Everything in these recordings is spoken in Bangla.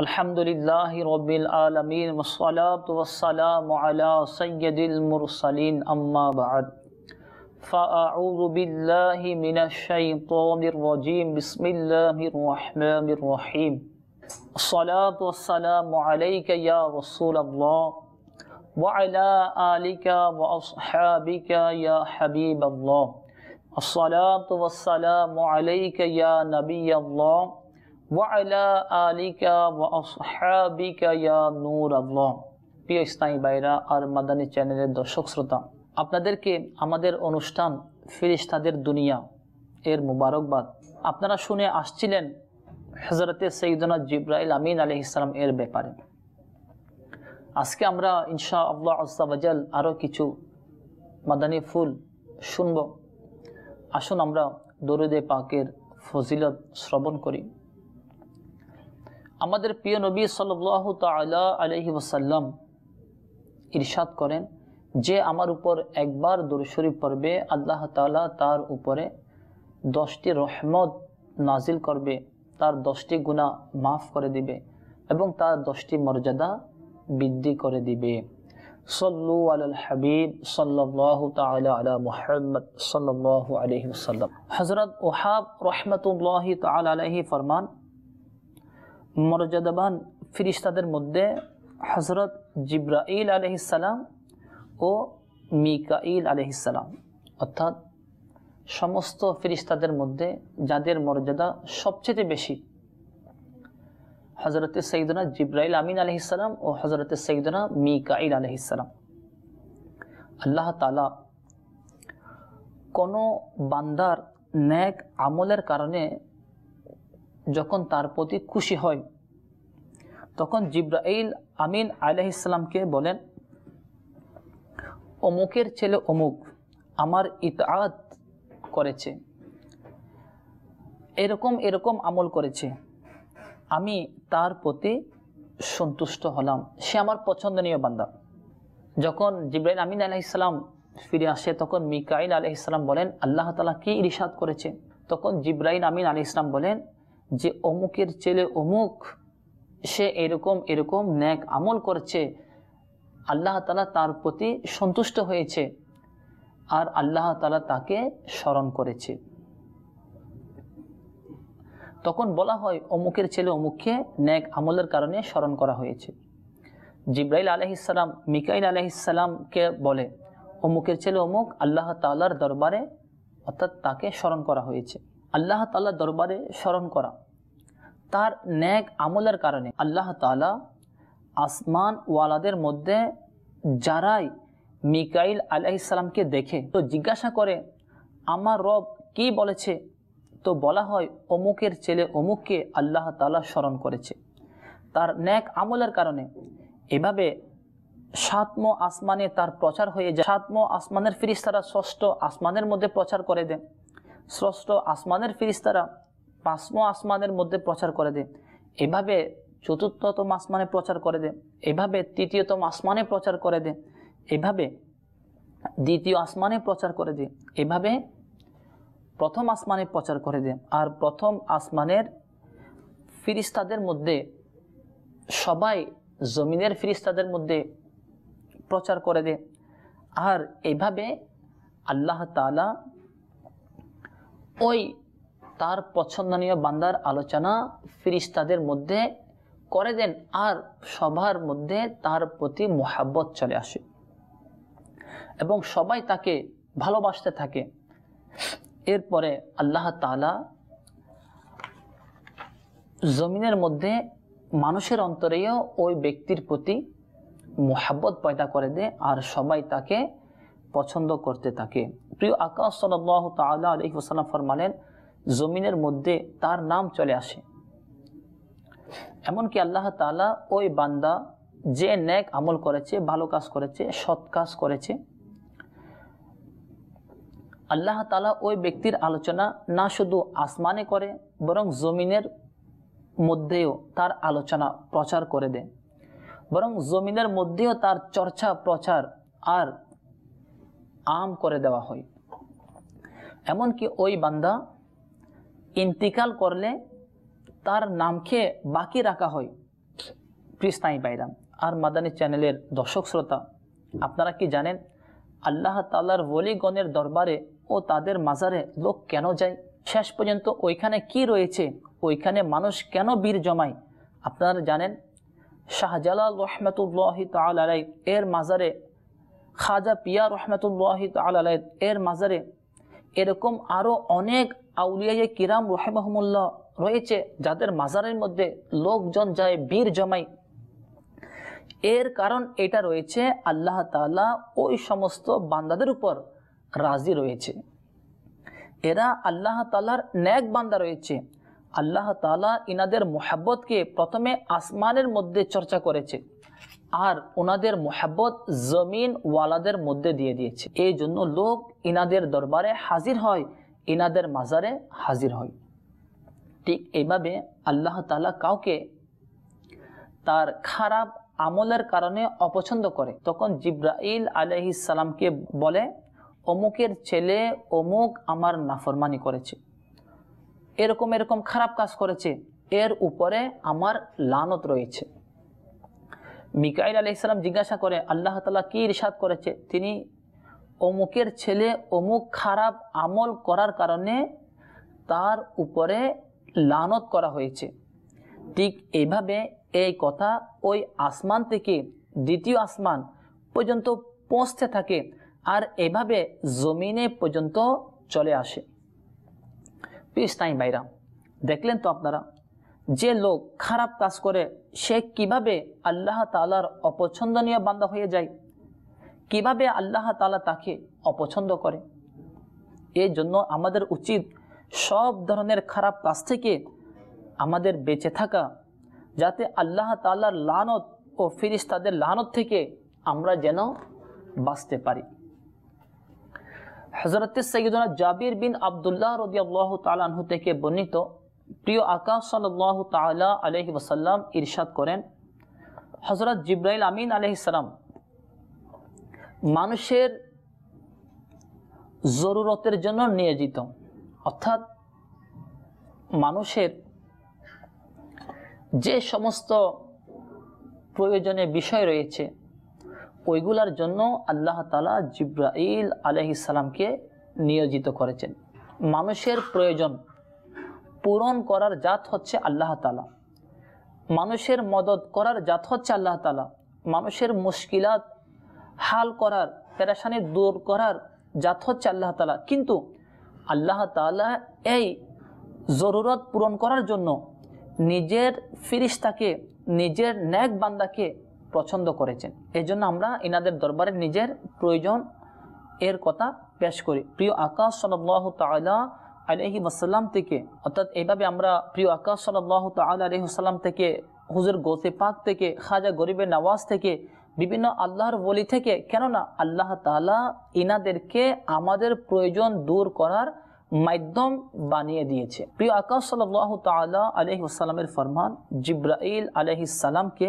الحمد للہ رب العالمین والصلاة والسلام على سید المرسلین اما بعد فاعوذ باللہ من الشیطان الرجیم بسم اللہ الرحمن الرحیم الصلاة والسلام علیک یا رسول اللہ اللّ آلک واصحابک یا حبیب اللہ الصلاة والسلام علیک یا نبی اللہ ওয়ালা আলিকা ওয়া আসহাবিকা ইয়া নূর আল্লাহ প্রিয় ইসলামী বাইরা আর মাদানি চ্যানেলের দর্শক শ্রোতা আপনাদেরকে আমাদের অনুষ্ঠান ফিরিস্তাদের দুনিয়া এর মুবারকবাদ আপনারা শুনে আসছিলেন হজরতে সঈদনা জিব্রাইল আমিন আলি ইসলাম এর ব্যাপারে আজকে আমরা ইনশা আল্লাহ আসাবাজাল আরও কিছু মাদানী ফুল শুনব আসুন আমরা দরুদে পাকের ফজিলত শ্রবণ করি আমাদের প্রিয় নবী সাল্লাহ তালা আলহি ওসাল্লাম ইরশাদ করেন যে আমার উপর একবার দরশরী পড়বে আল্লাহ তালা তার উপরে দশটি রহমত নাজিল করবে তার দশটি গুণা মাফ করে দিবে এবং তার দশটি মর্যাদা বৃদ্ধি করে দিবে সল্লু আল হাবিব সাল্লাহ তালা মোহাম্মদ সাল্লাহ আলহিম সাল্লাম হজরত ওহাব রহমতুল্লাহ তালা আলহি ফরমান মর্যাদাবান ফিরিস্তাদের মধ্যে হজরত জিব্রাইল আলহিসাল্লাম ও মিকাইল আলহিসাল্লাম অর্থাৎ সমস্ত ফিরিস্তাদের মধ্যে যাদের মর্যাদা সবচেয়ে বেশি হজরতে সঈদনা জিব্রাইল আমিন আলহিসাল্লাম ও হজরতে সঈদনা মিকাইল আলহিসাল্লাম আল্লাহ তালা কোনো বান্দার ন্যাক আমলের কারণে যখন তার প্রতি খুশি হয় তখন জিব্রাইল আমিন আলহ ইসলামকে বলেন অমুকের ছেলে অমুক আমার ইতাহাত করেছে এরকম এরকম আমল করেছে আমি তার প্রতি সন্তুষ্ট হলাম সে আমার পছন্দনীয় বান্দা যখন জিব্রাইল আমিন আলাহ ইসলাম ফিরে আসে তখন মিকাইল আলহ ইসলাম বলেন আল্লাহ তালা কি ইরিশাদ করেছে তখন জিব্রাইল আমিন আলি ইসলাম বলেন যে অমুকের ছেলে অমুক সে এরকম এরকম ন্যাক আমল করছে আল্লাহ তালা তার প্রতি সন্তুষ্ট হয়েছে আর আল্লাহ তালা তাকে স্মরণ করেছে তখন বলা হয় অমুকের ছেলে অমুককে ন্যাক আমলের কারণে স্মরণ করা হয়েছে জিব্রাইল আলহিসাল্লাম মিকাইল আলহিসাল্লামকে বলে অমুকের ছেলে অমুক আল্লাহ তাল্লার দরবারে অর্থাৎ তাকে স্মরণ করা হয়েছে আল্লাহ তাল্লাহ দরবারে স্মরণ করা তার ন্যাক আমলের কারণে আল্লাহ তালা আসমান ওয়ালাদের মধ্যে যারাই মিকাইল আলাইসালামকে দেখে তো জিজ্ঞাসা করে আমার রব কি বলেছে তো বলা হয় অমুকের ছেলে অমুককে আল্লাহ তালা স্মরণ করেছে তার ন্যাক আমলের কারণে এভাবে সাতম আসমানে তার প্রচার হয়ে যায় সাতম আসমানের ফিরিস্তারা ষষ্ঠ আসমানের মধ্যে প্রচার করে দেয় স্রষ্ট আসমানের ফিরিস্তারা পাঁচম আসমানের মধ্যে প্রচার করে দেয় এভাবে চতুর্থতম আসমানে প্রচার করে দেয় এভাবে তৃতীয়তম আসমানে প্রচার করে দেয় এভাবে দ্বিতীয় আসমানে প্রচার করে দেয় এভাবে প্রথম আসমানে প্রচার করে দেয় আর প্রথম আসমানের ফিরিস্তাদের মধ্যে সবাই জমিনের ফিরিস্তাদের মধ্যে প্রচার করে দেয় আর এভাবে আল্লাহ তালা ওই তার পছন্দনীয় বান্দার আলোচনা ফিরিস্তাদের মধ্যে করে দেন আর সবার মধ্যে তার প্রতি মোহাব্বত চলে আসে এবং সবাই তাকে ভালোবাসতে থাকে এরপরে আল্লাহ তালা জমিনের মধ্যে মানুষের অন্তরেও ওই ব্যক্তির প্রতি মোহাব্বত পয়দা করে দেয় আর সবাই তাকে পছন্দ করতে থাকে প্রিয় আকাশ সাল্লাহ তাল্লাহ আলহি ওসাল্লাম ফরমালেন জমিনের মধ্যে তার নাম চলে আসে এমনকি আল্লাহ তালা ওই বান্দা যে ন্যাক আমল করেছে ভালো কাজ করেছে সৎ কাজ করেছে আল্লাহ তালা ওই ব্যক্তির আলোচনা না শুধু আসমানে করে বরং জমিনের মধ্যেও তার আলোচনা প্রচার করে দেয় বরং জমিনের মধ্যেও তার চর্চা প্রচার আর আম করে দেওয়া হয় এমনকি ওই বান্দা ইন্তিকাল করলে তার নামকে বাকি রাখা হয় কৃষ্ণাই বাইরাম আর মাদানী চ্যানেলের দর্শক শ্রোতা আপনারা কি জানেন আল্লাহ তাল্লার বলিগণের দরবারে ও তাদের মাজারে লোক কেন যায় শেষ পর্যন্ত ওইখানে কি রয়েছে ওইখানে মানুষ কেন বীর জমায় আপনারা জানেন শাহজালাল রহমতুল্লাহ তালাই এর মাজারে খাজা পিয়া রহমতুল্লাহ তাল এর মাজারে এরকম আরও অনেক আউলিয়া কিরাম রহেমহমুল্লাহ রয়েছে যাদের মাজারের মধ্যে লোকজন যায় বীর জমাই এর কারণ এটা রয়েছে আল্লাহ তালা ওই সমস্ত বান্দাদের উপর রাজি রয়েছে এরা আল্লাহ তালার ন্যাক বান্দা রয়েছে আল্লাহ তালা ইনাদের মোহাব্বতকে প্রথমে আসমানের মধ্যে চর্চা করেছে আর ওনাদের মোহাব্বত জমিন ওয়ালাদের মধ্যে দিয়ে দিয়েছে এই জন্য লোক ইনাদের দরবারে হাজির হয় ইনাদের মাজারে হাজির হয় ঠিক এইভাবে আল্লাহ তালা কাউকে তার খারাপ আমলের কারণে অপছন্দ করে তখন জিব্রাইল সালামকে বলে অমুকের ছেলে অমুক আমার নাফরমানি করেছে এরকম এরকম খারাপ কাজ করেছে এর উপরে আমার লানত রয়েছে মিকাইল আলি ইসলাম জিজ্ঞাসা করে আল্লাহ তালা কি ইরশাদ করেছে তিনি অমুকের ছেলে অমুক খারাপ আমল করার কারণে তার উপরে লানত করা হয়েছে ঠিক এইভাবে এই কথা ওই আসমান থেকে দ্বিতীয় আসমান পর্যন্ত পৌঁছতে থাকে আর এভাবে জমিনে পর্যন্ত চলে আসে পিস তাই বাইরা দেখলেন তো আপনারা যে লোক খারাপ কাজ করে সে কিভাবে আল্লাহ তালার অপছন্দনীয় বান্দা হয়ে যায় কিভাবে আল্লাহ তালা তাকে অপছন্দ করে এই জন্য আমাদের উচিত সব ধরনের খারাপ কাজ থেকে আমাদের বেঁচে থাকা যাতে আল্লাহ তালার লানত ও ফিরিস তাদের লানত থেকে আমরা যেন বাঁচতে পারি হজরত সৈয়দনা জাবির বিন আবদুল্লাহ রদিয়াল্লাহ তালাহু থেকে বর্ণিত প্রিয় আকাশ সাল্লাহ তালা আলহি ওসাল্লাম ইরশাদ করেন হজরত জিব্রাইল আমিন আলহিসাল্লাম মানুষের জরুরতের জন্য নিয়োজিত অর্থাৎ মানুষের যে সমস্ত প্রয়োজনে বিষয় রয়েছে ওইগুলার জন্য আল্লাহ তালা জিব্রাইল আলহিসাল্লামকে নিয়োজিত করেছেন মানুষের প্রয়োজন পূরণ করার জাত হচ্ছে আল্লাহ তালা মানুষের মদত করার জাত হচ্ছে আল্লাহ তালা মানুষের মুশকিলাত হাল করার প্যারাসানি দূর করার জাত হচ্ছে আল্লাহ তালা কিন্তু আল্লাহ তালা এই জরুরত পূরণ করার জন্য নিজের ফিরিস্তাকে নিজের ন্যাক বান্দাকে পছন্দ করেছেন এই জন্য আমরা ইনাদের দরবারে নিজের প্রয়োজন এর কথা পেশ করি প্রিয় আকাশ সল্লাহ তালা আলহি ওসাল্লাম থেকে অর্থাৎ এইভাবে আমরা প্রিয় আকাশ সাল্লাহ তাল আলহি সাল্লাম থেকে হুজুর গোসে পাক থেকে খাজা গরিবের নওয়াজ থেকে বিভিন্ন আল্লাহর বলি থেকে কেননা আল্লাহ তালা ইনাদেরকে আমাদের প্রয়োজন দূর করার মাধ্যম বানিয়ে দিয়েছে প্রিয় আকাশ সাল্লাহ তালা আলহি আসসালামের ফরমান জিব্রাইল আলহি সাল্লামকে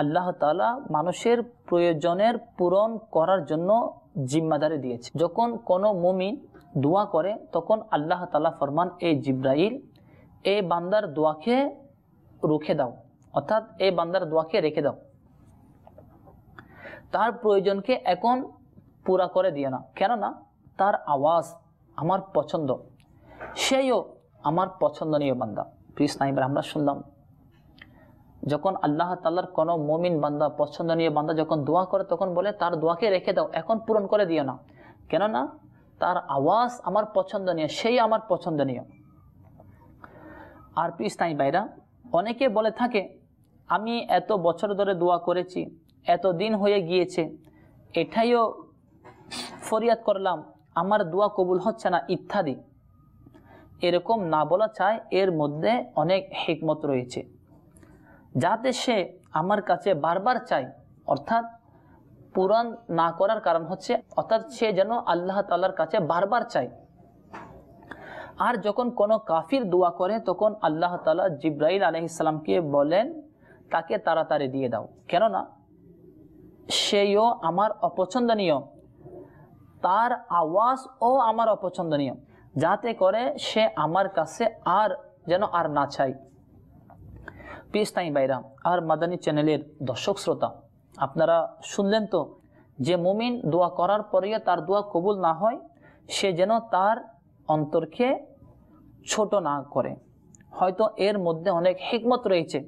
আল্লাহ তালা মানুষের প্রয়োজনের পূরণ করার জন্য জিম্মাদারি দিয়েছে যখন কোনো মুমিন দোয়া করে তখন আল্লাহ তালা ফরমান এ জিব্রাইল এ বান্দার দোয়াকে রুখে দাও অর্থাৎ এ বান্দার দোয়াকে রেখে দাও তার প্রয়োজনকে এখন পুরা করে দিও না কেননা তার আওয়াজ আমার পছন্দ সেও আমার পছন্দনীয় বান্দা প্রিস এবার আমরা শুনলাম যখন আল্লাহ তাল্লার কোনো মমিন বান্দা পছন্দনীয় বান্দা যখন দোয়া করে তখন বলে তার দোয়াকে রেখে দাও এখন পূরণ করে দিও না কেননা তার আওয়াজ আমার পছন্দনীয় সেই আমার পছন্দনীয় আর ইসলামী ভাইরা অনেকে বলে থাকে আমি এত বছর ধরে দোয়া করেছি এত দিন হয়ে গিয়েছে এটাইও ফরিয়াদ করলাম আমার দোয়া কবুল হচ্ছে না ইত্যাদি এরকম না বলা চায় এর মধ্যে অনেক হিকমত রয়েছে যাতে সে আমার কাছে বারবার চায় অর্থাৎ পূরণ না করার কারণ হচ্ছে অর্থাৎ সে যেন আল্লাহ তাল্লার কাছে বারবার চায় আর যখন কোনো কাফির দোয়া করে তখন আল্লাহ তালা জিব্রাইল আলহ ইসলামকে বলেন তাকে তাড়াতাড়ি দিয়ে দাও কেননা সেও আমার অপছন্দনীয় তার আওয়াজ ও আমার অপছন্দনীয় যাতে করে সে আমার কাছে আর যেন আর না চাই পিস্তাই বাইরা আর মাদানী চ্যানেলের দর্শক শ্রোতা আপনারা শুনলেন তো যে মুমিন দোয়া করার পরে তার দোয়া কবুল না হয় সে যেন তার অন্তরকে ছোট না করে হয়তো এর মধ্যে অনেক হিকমত রয়েছে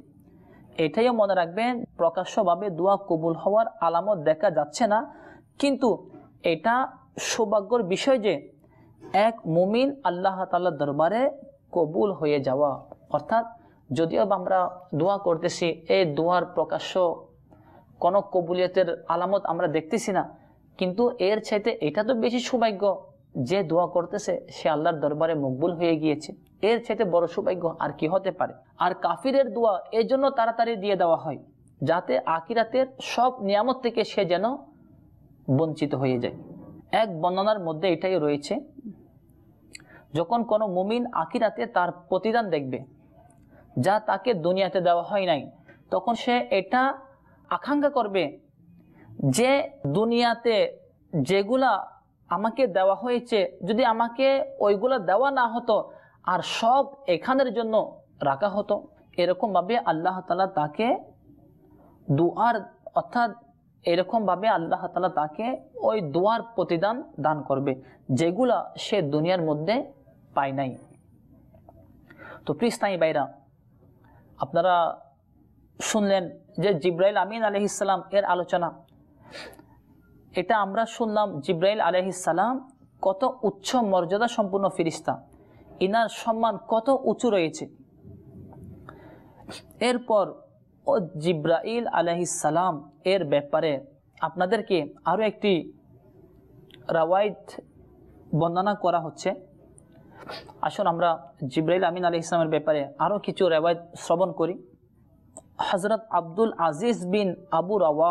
এটাইও মনে রাখবেন প্রকাশ্যভাবে দোয়া কবুল হওয়ার আলামত দেখা যাচ্ছে না কিন্তু এটা সৌভাগ্যর বিষয় যে এক মুমিন আল্লাহ তাল্লা দরবারে কবুল হয়ে যাওয়া অর্থাৎ যদিও আমরা দোয়া করতেছি এই দোয়ার প্রকাশ্য কোনো কবুলিয়তের আলামত আমরা দেখতেছি না কিন্তু এর চাইতে এটা তো বেশি সৌভাগ্য যে দোয়া করতেছে সে আল্লাহর দরবারে মকবুল হয়ে গিয়েছে এর চাইতে বড় সৌভাগ্য আর কি হতে পারে আর কাফিরের দোয়া এই জন্য তাড়াতাড়ি দিয়ে দেওয়া হয় যাতে আকিরাতের সব নিয়ামত থেকে সে যেন বঞ্চিত হয়ে যায় এক বর্ণনার মধ্যে এটাই রয়েছে যখন কোনো মুমিন আকিরাতে তার প্রতিদান দেখবে যা তাকে দুনিয়াতে দেওয়া হয় নাই তখন সে এটা আকাঙ্ক্ষা করবে যে দুনিয়াতে যেগুলা আমাকে দেওয়া হয়েছে যদি আমাকে ওইগুলা দেওয়া না হতো আর সব এখানের জন্য রাখা হতো এরকমভাবে আল্লাহ তালা তাকে দুয়ার অর্থাৎ এরকমভাবে আল্লাহ তালা তাকে ওই দুয়ার প্রতিদান দান করবে যেগুলা সে দুনিয়ার মধ্যে পায় নাই তো প্লিজ তাই বাইরা আপনারা শুনলেন যে জিব্রাইল আমিন আলহিসাল্লাম এর আলোচনা এটা আমরা শুনলাম জিব্রাইল আলহিসাল্লাম কত উচ্চ মর্যাদা সম্পূর্ণ ফিরিস্তা ইনার সম্মান কত উঁচু রয়েছে এরপর ও জিব্রাইল আলহিসাল্লাম এর ব্যাপারে আপনাদেরকে আরও একটি রাওয়াইট বর্ণনা করা হচ্ছে আসুন আমরা জিব্রাইল আমিন আলি ইসলামের ব্যাপারে আরও কিছু রেওয়ায়ত শ্রবণ করি হজরত আব্দুল আজিজ বিন আবু রাওয়া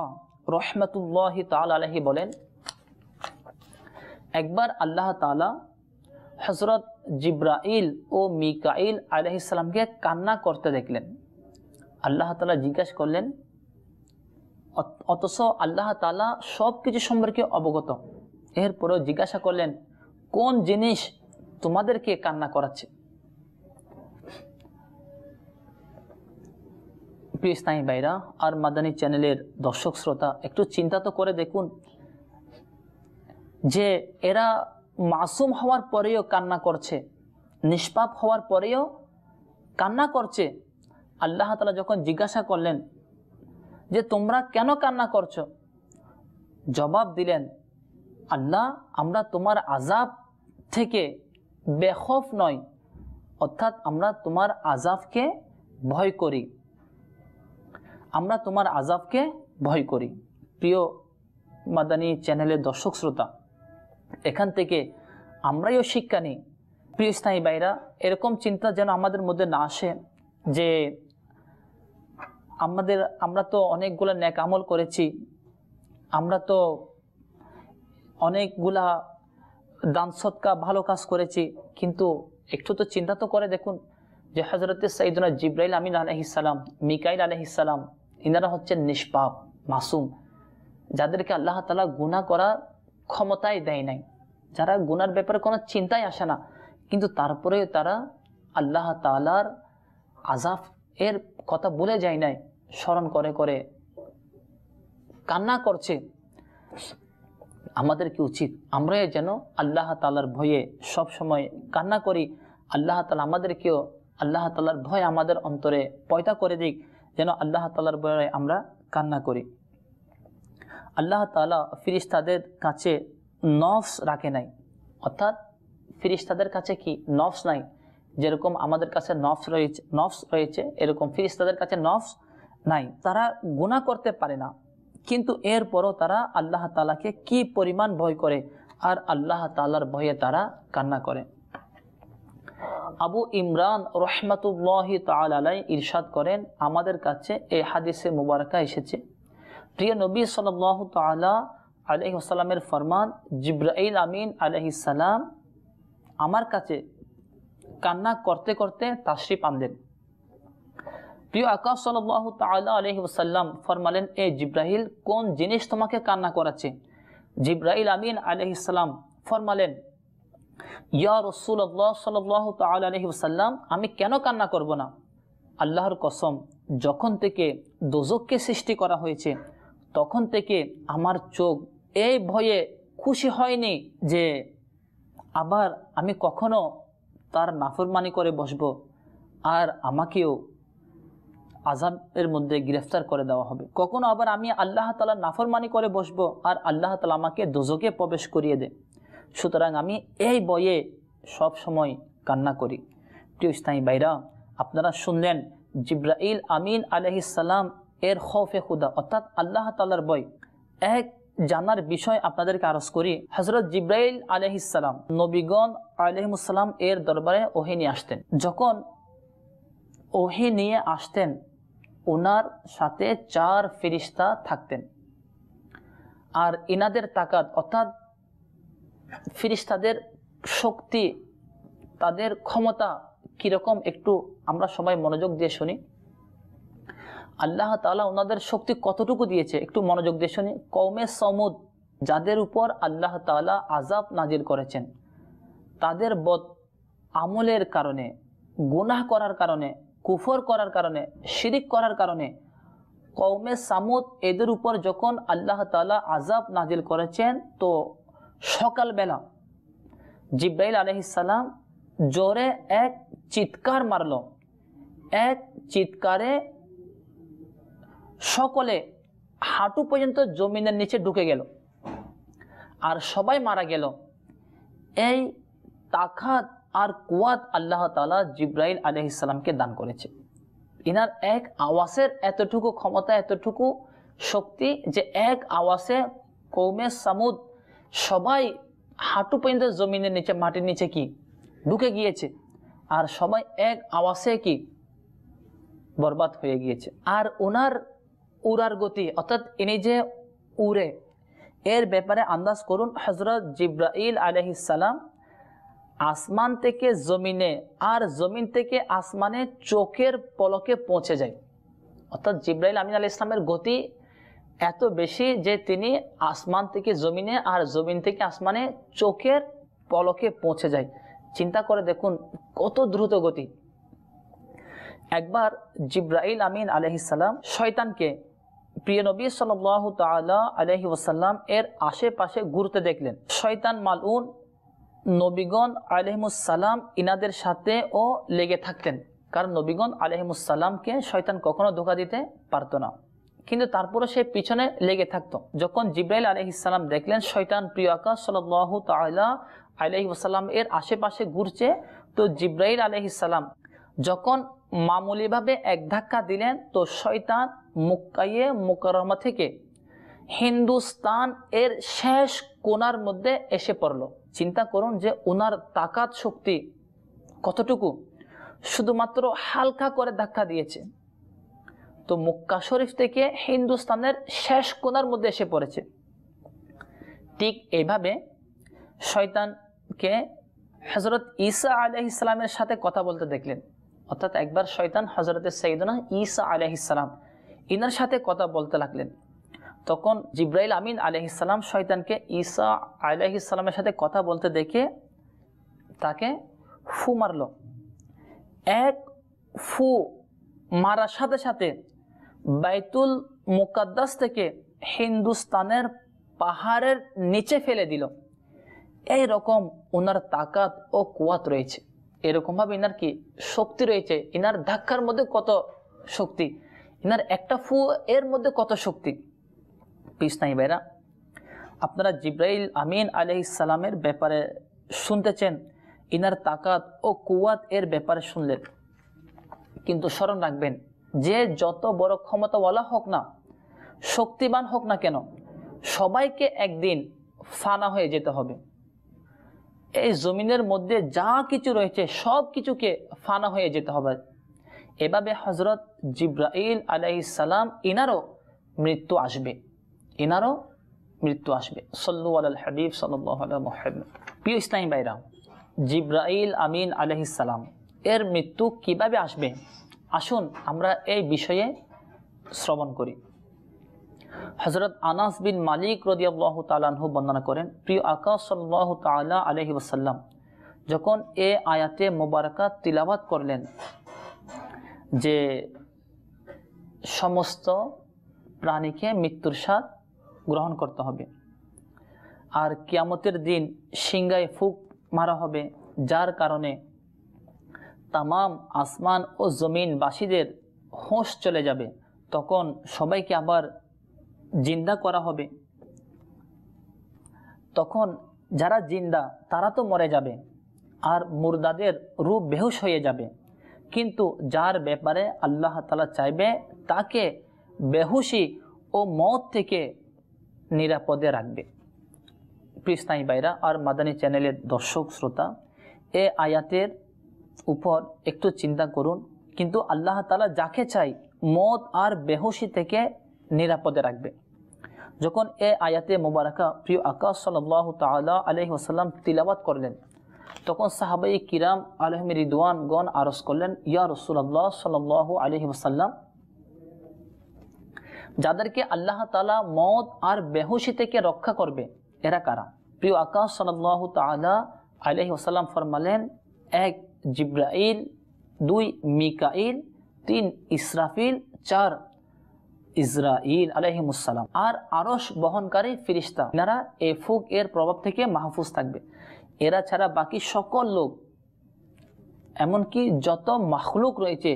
রহমতুল্লাহ তাল আলহি বলেন একবার আল্লাহ তালা হজরত জিব্রাইল ও মিকাইল আলহিসাল্লামকে কান্না করতে দেখলেন আল্লাহ তালা জিজ্ঞাসা করলেন অথচ আল্লাহ তালা সব কিছু সম্পর্কে অবগত এরপরেও জিজ্ঞাসা করলেন কোন জিনিস তোমাদেরকে কান্না করাচ্ছে প্রিয় ইসলামী ভাইরা আর মাদানী চ্যানেলের দর্শক শ্রোতা একটু চিন্তা তো করে দেখুন যে এরা মাসুম হওয়ার পরেও কান্না করছে নিষ্পাপ হওয়ার পরেও কান্না করছে আল্লাহ তালা যখন জিজ্ঞাসা করলেন যে তোমরা কেন কান্না করছো জবাব দিলেন আল্লাহ আমরা তোমার আজাব থেকে বেখফ নয় অর্থাৎ আমরা তোমার আজাবকে ভয় করি আমরা তোমার আজাবকে ভয় করি প্রিয় মাদানী চ্যানেলের দর্শক শ্রোতা এখান থেকে আমরাইও শিক্ষা নিই প্রিয় স্থায়ী ভাইরা এরকম চিন্তা যেন আমাদের মধ্যে না আসে যে আমাদের আমরা তো অনেকগুলো ন্যাক আমল করেছি আমরা তো অনেকগুলা দান সৎকা ভালো কাজ করেছি কিন্তু একটু তো চিন্তা তো করে দেখুন যে হজরত সঈদুল্লাহ জিব্রাইল আমিন আলহিসাম মিকাইল আলহিসাম ইনারা হচ্ছেন নিষ্পাপ মাসুম যাদেরকে আল্লাহ তালা গুণা করার ক্ষমতাই দেয় নাই যারা গুনার ব্যাপারে কোনো চিন্তাই আসে না কিন্তু তারপরে তারা আল্লাহ তালার আজাফ এর কথা বলে যায় নাই স্মরণ করে করে কান্না করছে আমাদের কি উচিত আমরা যেন আল্লাহ তালার ভয়ে সব সময় কান্না করি আল্লাহ তালা আমাদেরকেও আল্লাহ তালার ভয় আমাদের অন্তরে পয়দা করে দিক যেন আল্লাহ তালার বয়ে আমরা কান্না করি আল্লাহ তালা ফিরিস্তাদের কাছে নফস রাখে নাই অর্থাৎ ফিরিস্তাদের কাছে কি নফস নাই যেরকম আমাদের কাছে নফস রয়েছে নফস রয়েছে এরকম ফিরিস্তাদের কাছে নফস নাই তারা গুণা করতে পারে না কিন্তু এরপরও তারা আল্লাহ তালাকে কি পরিমাণ ভয় করে আর আল্লাহ তালার ভয়ে তারা কান্না করে আবু ইমরান রহমাতুল্লাহ তালাই ইরশাদ করেন আমাদের কাছে এই হাদিসে মুবারকা এসেছে প্রিয় নবী সাল তালা আলহিসাল্লামের ফরমান জিব্রাইল আমিন আলহিসাল্লাম আমার কাছে কান্না করতে করতে তাশ্রী আনলেন প্রিয় আকাশ সাল্লাহ তাল্লাহ আলহি ওসাল্লাম ফরমালেন এ জিব্রাহিল কোন জিনিস তোমাকে কান্না করাচ্ছে জিব্রাহিল আমিন আলহিসাল্লাম ফরমালেন ইয়া রসুল আল্লাহ সাল্লাহ তালি তাল্লাহসাল্লাম আমি কেন কান্না করব না আল্লাহর কসম যখন থেকে দোজককে সৃষ্টি করা হয়েছে তখন থেকে আমার চোখ এই ভয়ে খুশি হয়নি যে আবার আমি কখনো তার নাফরমানি করে বসব আর আমাকেও আজাবের মধ্যে গ্রেফতার করে দেওয়া হবে কখনো আবার আমি আল্লাহ তালা নাফরমানি করে বসব আর আল্লাহ তালা আমাকে দোজকে প্রবেশ করিয়ে দেয় সুতরাং আমি এই বইয়ে সব সময় কান্না করি প্রিয় স্থায়ী বাইরা আপনারা শুনলেন জিব্রাইল আমিন আলহিসাল্লাম এর খৌফে খুদা অর্থাৎ আল্লাহ তালার বই এক জানার বিষয় আপনাদেরকে আরজ করি হজরত জিব্রাইল আলহিসাল্লাম নবীগণ আলহিমুসাল্লাম এর দরবারে ওহে নিয়ে আসতেন যখন ওহি নিয়ে আসতেন ওনার সাথে চার ফিরিস্তা থাকতেন আর ইনাদের তাকাত অর্থাৎ ফিরিস্তাদের শক্তি তাদের ক্ষমতা কীরকম একটু আমরা সবাই মনোযোগ দিয়ে শুনি আল্লাহ তালা ওনাদের শক্তি কতটুকু দিয়েছে একটু মনোযোগ দিয়ে শুনি কৌমে সমুদ যাদের উপর আল্লাহ তালা আজাব নাজিল করেছেন তাদের বদ আমলের কারণে গুনাহ করার কারণে কুফর করার কারণে শিরিক করার কারণে কৌমে সামুদ এদের উপর যখন আল্লাহ তালা আজাব নাজিল করেছেন তো সকালবেলা জিব্রাইল আলহিসাল্লাম জোরে এক চিৎকার মারল এক চিৎকারে সকলে হাঁটু পর্যন্ত জমিনের নিচে ঢুকে গেল আর সবাই মারা গেল এই তাকাত আর কুয়াত আল্লাহ তালা জিব্রাইল আলহিসাল্লামকে দান করেছে ইনার এক আওয়াসের এতটুকু ক্ষমতা এতটুকু শক্তি যে এক আওয়াসে কৌমে সামুদ সবাই হাঁটু পর্যন্ত জমিনের নিচে মাটির নিচে কি ঢুকে গিয়েছে আর সবাই এক আওয়াজে কি বরবাদ হয়ে গিয়েছে আর ওনার উড়ার গতি অর্থাৎ ইনি যে উড়ে এর ব্যাপারে আন্দাজ করুন হজরত জিব্রাইল আলহিসাল্লাম আসমান থেকে জমিনে আর জমিন থেকে আসমানে চোখের পলকে পৌঁছে যায় অর্থাৎ জিব্রাইল আমিন আল ইসলামের গতি এত বেশি যে তিনি আসমান থেকে জমিনে আর জমিন থেকে আসমানে চোখের পলকে পৌঁছে যায় চিন্তা করে দেখুন কত দ্রুত গতি একবার জিব্রাইল আমিন আলহিসাল্লাম শয়তানকে প্রিয় নবী সাল্লাহ তালা আলহি ওসাল্লাম এর আশেপাশে ঘুরতে দেখলেন শয়তান মালউন নবীগণ আলহিমুসাল্লাম ইনাদের সাথে ও লেগে থাকতেন কারণ নবীগণ আলহিমুসাল্লামকে শয়তান কখনো ধোকা দিতে পারত না কিন্তু তারপরও সে পিছনে লেগে থাকতো যখন জিব্রাইল আলহ ইসালাম দেখলেন শৈতান প্রিয় আকাশ সাল্লাহ তাল্লাহ আলহি এর আশেপাশে ঘুরছে তো জিব্রাইল আলহ ইসালাম যখন মামুলিভাবে এক ধাক্কা দিলেন তো শয়তান মুক্কাইয়ে মুকরমা থেকে হিন্দুস্তান এর শেষ কোনার মধ্যে এসে পড়ল চিন্তা করুন যে ওনার তাকাত শক্তি কতটুকু শুধুমাত্র হালকা করে ধাক্কা দিয়েছে তো মুক্কা শরীফ থেকে হিন্দুস্তানের শেষ কোনার মধ্যে এসে পড়েছে ঠিক এইভাবে শয়তানকে হজরত ঈসা আলহ ইসলামের সাথে কথা বলতে দেখলেন অর্থাৎ একবার শয়তান হজরত সঈদনা ঈসা আলহ ইসলাম ইনার সাথে কথা বলতে লাগলেন তখন জিব্রাইল আমিন আলহ ইসলাম শয়তানকে ঈসা আলহ ইসলামের সাথে কথা বলতে দেখে তাকে ফু মারল এক ফু মারার সাথে সাথে বাইতুল মুকাদ্দাস থেকে হিন্দুস্তানের পাহাড়ের নিচে ফেলে দিল এই রকম ওনার তাকাত ও কুয়াত রয়েছে এরকমভাবে ইনার কি শক্তি রয়েছে ইনার ধাক্কার মধ্যে কত শক্তি ইনার একটা ফু এর মধ্যে কত শক্তি পিস নাই ভাইরা আপনারা জিব্রাইল আমিন সালামের ব্যাপারে শুনতেছেন ইনার তাকাত ও কুয়াত এর ব্যাপারে শুনলেন কিন্তু স্মরণ রাখবেন যে যত বড় ক্ষমতাওয়ালা হোক না শক্তিবান হোক না কেন সবাইকে একদিন ফানা হয়ে যেতে হবে এই জমিনের মধ্যে যা কিছু রয়েছে সব কিছুকে ফানা হয়ে যেতে হবে এভাবে হজরত জিব্রাইল সালাম ইনারও মৃত্যু আসবে ইনারও মৃত্যু আসবে সল্লু আল হাবিব সাল্লাম প্রিয় ইসলাম বাইরাম জিব্রাইল আমিন আলহিসাল্লাম এর মৃত্যু কিভাবে আসবে আসুন আমরা এই বিষয়ে শ্রবণ করি হজরত আনাস বিন মালিক রদিয়াল্লাহ তালাহু বর্ণনা করেন প্রিয় আকাশ সাল্লাহ তালা আলহি ওসাল্লাম যখন এ আয়াতে মোবারকা তিলাবাত করলেন যে সমস্ত প্রাণীকে মৃত্যুর স্বাদ গ্রহণ করতে হবে আর কিয়ামতের দিন সিংগায় ফুক মারা হবে যার কারণে তামাম আসমান ও জমিনবাসীদের হোঁশ চলে যাবে তখন সবাইকে আবার জিন্দা করা হবে তখন যারা জিন্দা তারা তো মরে যাবে আর মুর্দাদের রূপ বেহুশ হয়ে যাবে কিন্তু যার ব্যাপারে আল্লাহ তালা চাইবে তাকে বেহুশি ও মত থেকে নিরাপদে রাখবে কৃষ্ণাই বাইরা আর মাদানী চ্যানেলের দর্শক শ্রোতা এ আয়াতের উপর একটু চিন্তা করুন কিন্তু আল্লাহ তালা যাকে চাই মদ আর বেহসি থেকে নিরাপদে রাখবে যখন এ আয়াতে মোবারকা প্রিয় আকাশ সাল্লাহ তালা আলহি আসাল্লাম তিলাবাত করলেন তখন সাহাবাই কিরাম আলহম রিদওয়ান গণ আরস করলেন ইয়া রসুল্লাহ সাল্লাহ আলহি আসাল্লাম যাদেরকে আল্লাহ তালা মদ আর বেহসি থেকে রক্ষা করবে এরা কারা প্রিয় আকাশ সাল্লাহ তালা আলহি আসাল্লাম ফরমালেন এক জিব্রাইল দুই মিকাইল তিন ইসরাফিল চার ইসরাইল আলহিমুসালাম আর আরস বহনকারী ফিরিস্তা এনারা এ ফুক এর প্রভাব থেকে মাহফুজ থাকবে এরা ছাড়া বাকি সকল লোক এমনকি যত মাখলুক রয়েছে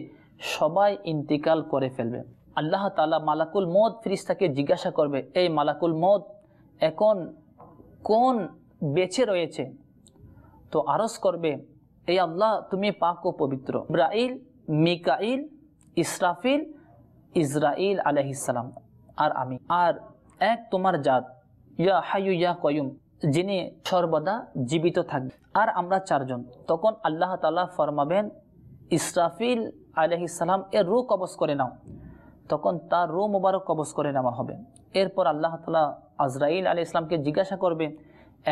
সবাই ইন্তিকাল করে ফেলবে আল্লাহ তালা মালাকুল মদ ফিরিস্তাকে জিজ্ঞাসা করবে এই মালাকুল মদ এখন কোন বেঁচে রয়েছে তো আরস করবে হে আল্লাহ তুমি পাক ও পবিত্র ইব্রাইল মিকাইল ইসরাফিল ইসরাইল আলহিসাম আর আমি আর এক তোমার জাত ইয়া হাইয়ু ইয়া কয়ুম যিনি সর্বদা জীবিত থাকবে আর আমরা চারজন তখন আল্লাহ তালা ফরমাবেন ইসরাফিল আলহিসাম এর রু কবজ করে নাও তখন তার রু মোবারক কবজ করে নেওয়া হবে এরপর আল্লাহ তালা আজরাইল আলি ইসলামকে জিজ্ঞাসা করবে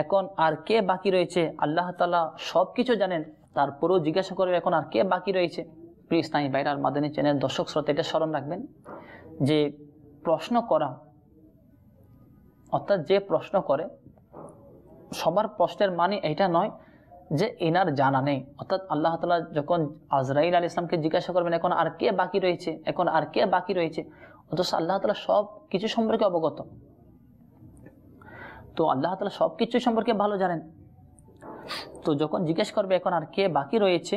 এখন আর কে বাকি রয়েছে আল্লাহ তালা সব কিছু জানেন তারপরেও জিজ্ঞাসা করবে এখন আর কে বাকি রয়েছে প্রিয় ইসলামী ভাইরা আর মাদানী চ্যানেল দর্শক শ্রোতা এটা স্মরণ রাখবেন যে প্রশ্ন করা অর্থাৎ যে প্রশ্ন করে সবার প্রশ্নের মানে এটা নয় যে এনার জানা নেই অর্থাৎ আল্লাহ তালা যখন আজরাইল আল ইসলামকে জিজ্ঞাসা করবেন এখন আর কে বাকি রয়েছে এখন আর কে বাকি রয়েছে অথচ আল্লাহ তালা সব কিছু সম্পর্কে অবগত তো আল্লাহ তালা সব কিছু সম্পর্কে ভালো জানেন তো যখন জিজ্ঞেস করবে এখন আর কে বাকি রয়েছে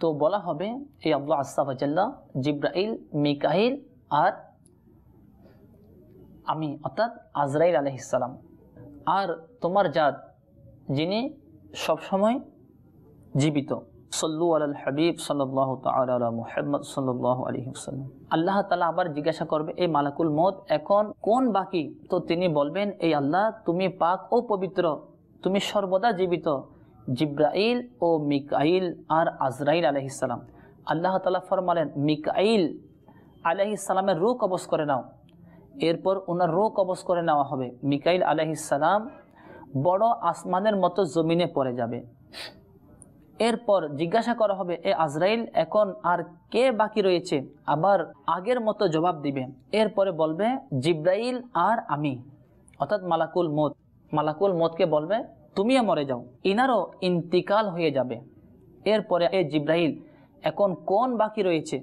তো বলা হবে এই আল্লাহ আস্তাফাজাল্লাহ জিব্রাইল মিকাহিল আর আমি অর্থাৎ আজরাইল আলহিসাল্লাম আর তোমার জাত যিনি সবসময় জীবিত সল্লু আল হাবিব সাল্লাহ তালা মোহাম্মদ সাল্লাহ আলহিসাল্লাম আল্লাহ তালা আবার জিজ্ঞাসা করবে এই মালাকুল মত এখন কোন বাকি তো তিনি বলবেন এই আল্লাহ তুমি পাক ও পবিত্র তুমি সর্বদা জীবিত জিব্রাইল ও মিকাইল আর আজরাইল আলহিসাল্লাম আল্লাহ তালা ফরমালেন মিকাইল আলহিসাল্লামের রোগ কবজ করে নাও এরপর ওনার রোগ কবজ করে নেওয়া হবে মিকাইল আলহিসাল্লাম বড় আসমানের মতো জমিনে পড়ে যাবে এরপর জিজ্ঞাসা করা হবে এ আজরাইল এখন আর কে বাকি রয়েছে আবার আগের মতো জবাব দিবে এরপরে বলবে জিব্রাইল আর আমি অর্থাৎ মালাকুল মত মালাকুল মতকে বলবে তুমিও মরে যাও ইনারও ইন্তিকাল হয়ে যাবে এরপরে এ জিব্রাইল এখন কোন বাকি রয়েছে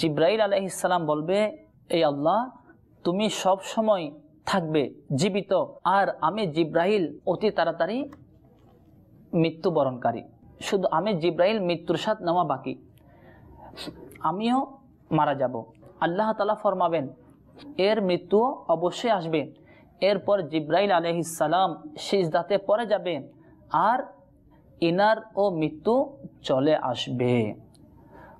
জিব্রাইল ইসালাম বলবে এই আল্লাহ তুমি সব সময় থাকবে জীবিত আর আমি জিব্রাহিল অতি তাড়াতাড়ি মৃত্যুবরণকারী শুধু আমি জিব্রাইল মৃত্যুর সাথ নেওয়া বাকি আমিও মারা যাব আল্লাহ তালা ফরমাবেন এর মৃত্যু অবশ্যই আসবে এরপর জিব্রাইল আলহিসাল্লাম সিজদাতে পরে যাবে আর ইনার ও মৃত্যু চলে আসবে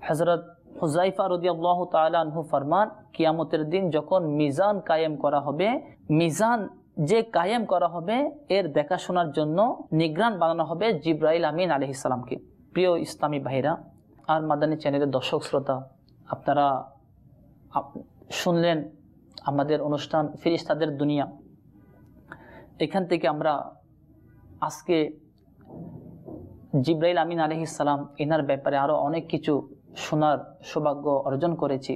হজরত হুজাইফা রদিয়াল্লাহ তালু ফরমান কিয়ামতের দিন যখন মিজান কায়েম করা হবে মিজান যে কায়েম করা হবে এর দেখাশোনার জন্য নিগ্রান বানানো হবে জিব্রাইল আমিন আলি ইসলামকে প্রিয় ইসলামী ভাইরা আর মাদানী চ্যানেলের দর্শক শ্রোতা আপনারা শুনলেন আমাদের অনুষ্ঠান ফিরিস্তাদের দুনিয়া এখান থেকে আমরা আজকে জিব্রাইল আমিন আলহিসাল্লাম এনার ব্যাপারে আরও অনেক কিছু শোনার সৌভাগ্য অর্জন করেছি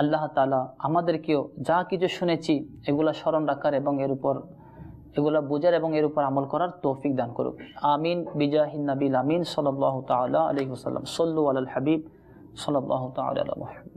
আল্লাহ তালা আমাদেরকেও যা কিছু শুনেছি এগুলা স্মরণ রাখার এবং এর উপর এগুলা বোঝার এবং এর উপর আমল করার তৌফিক দান করুক আমিন বিজাহিন নাবিল আমিন সাল্লাহ তাল্লাহ আলহিহসাল্লাম সল্লু আল হাবিব সাল্লাহ তাল্লাহ